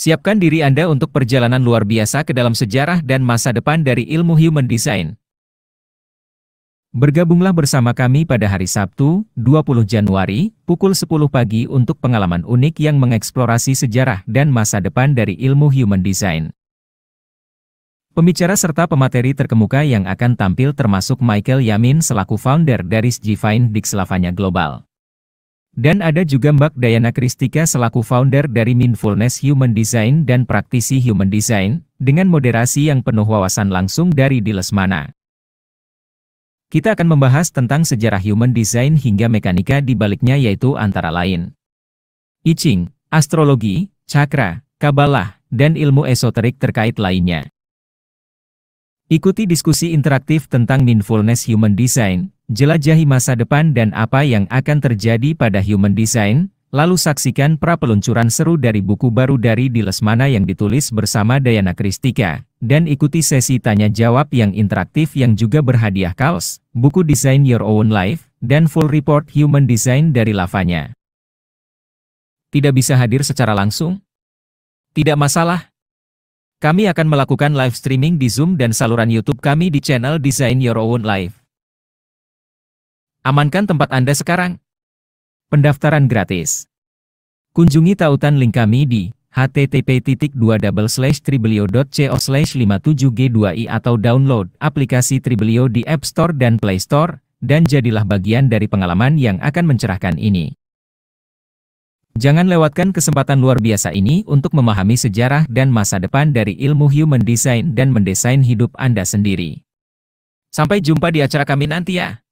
Siapkan diri Anda untuk perjalanan luar biasa ke dalam sejarah dan masa depan dari ilmu human design. Bergabunglah bersama kami pada hari Sabtu, 20 Januari, pukul 10 pagi untuk pengalaman unik yang mengeksplorasi sejarah dan masa depan dari ilmu human design. Pembicara serta pemateri terkemuka yang akan tampil termasuk Michael Yamin selaku founder dari Sgivine Dixlavanya Global. Dan ada juga Mbak Dayana Kristika selaku founder dari Mindfulness Human Design dan praktisi Human Design, dengan moderasi yang penuh wawasan langsung dari Dilesmana. Kita akan membahas tentang sejarah Human Design hingga mekanika di baliknya yaitu antara lain. I Ching, astrologi, cakra, kabalah, dan ilmu esoterik terkait lainnya. Ikuti diskusi interaktif tentang Mindfulness Human Design, Jelajahi masa depan dan apa yang akan terjadi pada human design, lalu saksikan pra-peluncuran seru dari buku baru dari Dilesmana yang ditulis bersama Dayana Kristika, dan ikuti sesi tanya-jawab yang interaktif yang juga berhadiah kaos, buku Design Your Own Life, dan full report human design dari lavanya. Tidak bisa hadir secara langsung? Tidak masalah. Kami akan melakukan live streaming di Zoom dan saluran YouTube kami di channel Design Your Own Life. Amankan tempat Anda sekarang. Pendaftaran gratis. Kunjungi tautan link kami di http://triblio.co/57g2i atau download aplikasi Triblio di App Store dan Play Store, dan jadilah bagian dari pengalaman yang akan mencerahkan ini. Jangan lewatkan kesempatan luar biasa ini untuk memahami sejarah dan masa depan dari ilmu human design dan mendesain hidup Anda sendiri. Sampai jumpa di acara kami nanti ya.